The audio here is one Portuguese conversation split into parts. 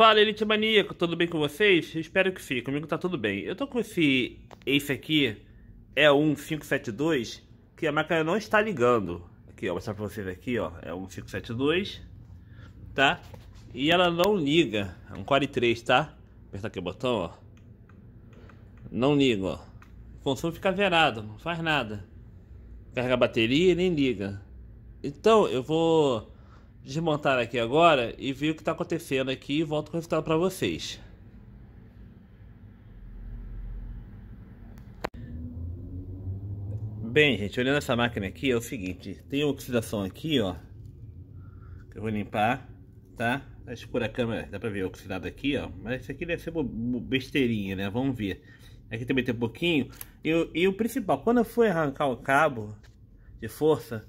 Fala, Elite Maníaco, tudo bem com vocês? espero que sim, comigo tá tudo bem. Eu tô com esse Ace aqui, é um 572 que a máquina não está ligando. Aqui, ó, vou mostrar pra vocês aqui, ó, é um 572, tá? E ela não liga, é um Core 3, tá? Apertar aqui o botão, ó. Não liga, ó. O consumo fica zerado, não faz nada. Carrega a bateria e nem liga. Então, eu vou desmontar aqui agora e ver o que está acontecendo aqui e volto com o resultado para vocês. Bem, gente, olhando essa máquina aqui é o seguinte, tem oxidação aqui, ó, que eu vou limpar, tá? A tá escura a câmera, dá pra ver oxidado aqui, ó, mas isso aqui deve ser besteirinha, né? Vamos ver. Aqui também tem um pouquinho. E, e o principal, quando eu fui arrancar o cabo de força,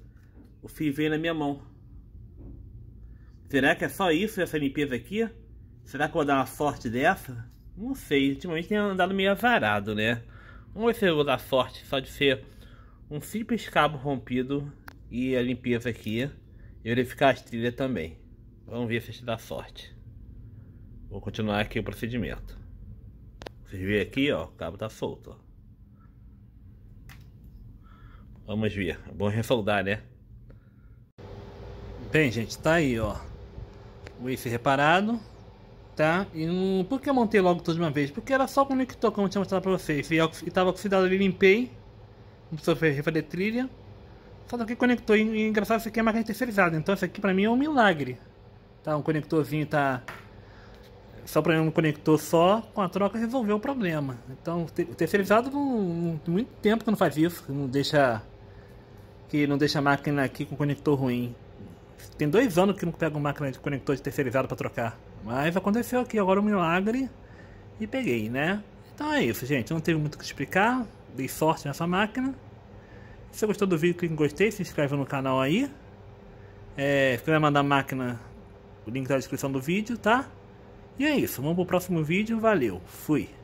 o fio veio na minha mão. Será que é só isso, essa limpeza aqui? Será que eu vou dar uma sorte dessa? Não sei, ultimamente tem andado meio azarado, né? Vamos ver se eu vou dar sorte só de ser um simples cabo rompido e a limpeza aqui. E verificar as trilhas também. Vamos ver se gente dá sorte. Vou continuar aqui o procedimento. Vocês veem aqui, ó, o cabo tá solto, ó. Vamos ver, é bom ressoldar, né? Bem, gente, tá aí, ó o Ace reparado, tá? E um por que eu montei logo tudo de uma vez? Porque era só o conector, como eu tinha mostrado pra vocês. E, estava e oxidado ali, limpei. Não precisa refazer trilha. Só que conector, e, e engraçado, isso aqui é máquina terceirizada. Então isso aqui pra mim é um milagre. Tá, um conectorzinho tá... Só pra mim um conector só, com a troca resolveu o problema. Então, o terceirizado, não, muito tempo que não faz isso. Não deixa... Que não deixa a máquina aqui com conector ruim. Tem dois anos que não pego máquina de conector de terceirizado para trocar. Mas aconteceu aqui agora um milagre e peguei, né? Então é isso, gente. Não teve muito o que explicar. Dei sorte nessa máquina. Se você gostou do vídeo, clique em gostei, se inscreve no canal aí. É, se quiser mandar máquina, o link tá na descrição do vídeo, tá? E é isso. Vamos pro próximo vídeo. Valeu. Fui.